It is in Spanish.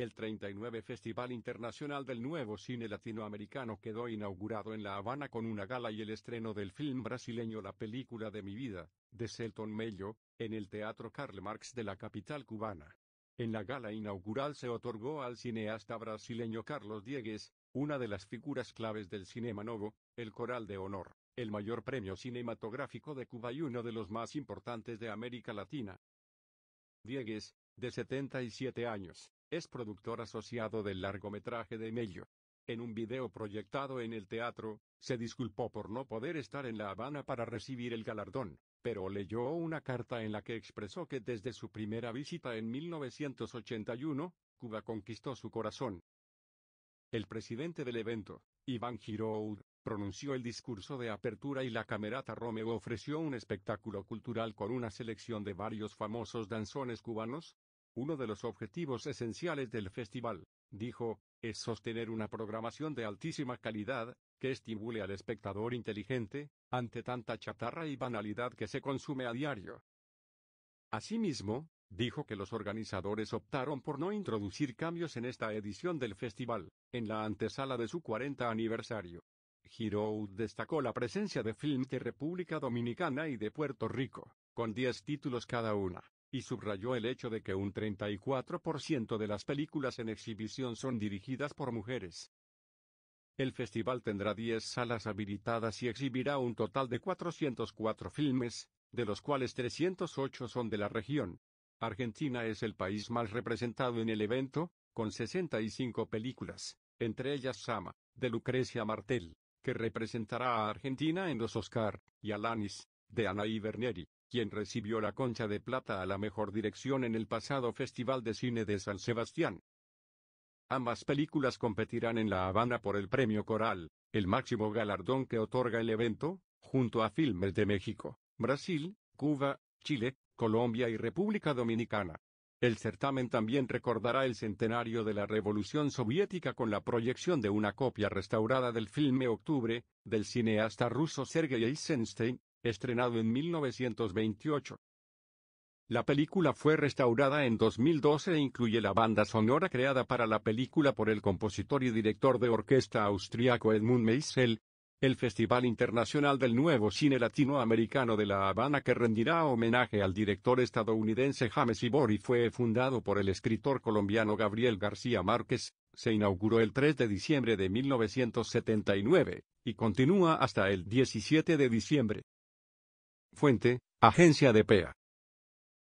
El 39 Festival Internacional del Nuevo Cine Latinoamericano quedó inaugurado en La Habana con una gala y el estreno del film brasileño La película de mi vida, de Selton Mello, en el Teatro Karl Marx de la capital cubana. En la gala inaugural se otorgó al cineasta brasileño Carlos Diegues, una de las figuras claves del cinema novo, el Coral de Honor, el mayor premio cinematográfico de Cuba y uno de los más importantes de América Latina. Diegues, de 77 años, es productor asociado del largometraje de Mello. En un video proyectado en el teatro, se disculpó por no poder estar en La Habana para recibir el galardón, pero leyó una carta en la que expresó que desde su primera visita en 1981, Cuba conquistó su corazón. El presidente del evento, Iván Giroud, pronunció el discurso de apertura y la Camerata Romeo ofreció un espectáculo cultural con una selección de varios famosos danzones cubanos, uno de los objetivos esenciales del festival, dijo, es sostener una programación de altísima calidad, que estimule al espectador inteligente, ante tanta chatarra y banalidad que se consume a diario. Asimismo, dijo que los organizadores optaron por no introducir cambios en esta edición del festival, en la antesala de su 40 aniversario. Giroud destacó la presencia de filmes de República Dominicana y de Puerto Rico, con 10 títulos cada una y subrayó el hecho de que un 34% de las películas en exhibición son dirigidas por mujeres. El festival tendrá 10 salas habilitadas y exhibirá un total de 404 filmes, de los cuales 308 son de la región. Argentina es el país más representado en el evento, con 65 películas, entre ellas Sama, de Lucrecia Martel, que representará a Argentina en los Oscar, y Alanis, de Anaí Berneri, quien recibió la Concha de Plata a la mejor dirección en el pasado Festival de Cine de San Sebastián. Ambas películas competirán en La Habana por el Premio Coral, el máximo galardón que otorga el evento, junto a filmes de México, Brasil, Cuba, Chile, Colombia y República Dominicana. El certamen también recordará el centenario de la Revolución Soviética con la proyección de una copia restaurada del filme Octubre, del cineasta ruso Sergei Eisenstein, estrenado en 1928. La película fue restaurada en 2012 e incluye la banda sonora creada para la película por el compositor y director de orquesta austriaco Edmund Meisel, el Festival Internacional del Nuevo Cine Latinoamericano de La Habana que rendirá homenaje al director estadounidense James Ibori fue fundado por el escritor colombiano Gabriel García Márquez, se inauguró el 3 de diciembre de 1979, y continúa hasta el 17 de diciembre. Fuente, Agencia de PEA.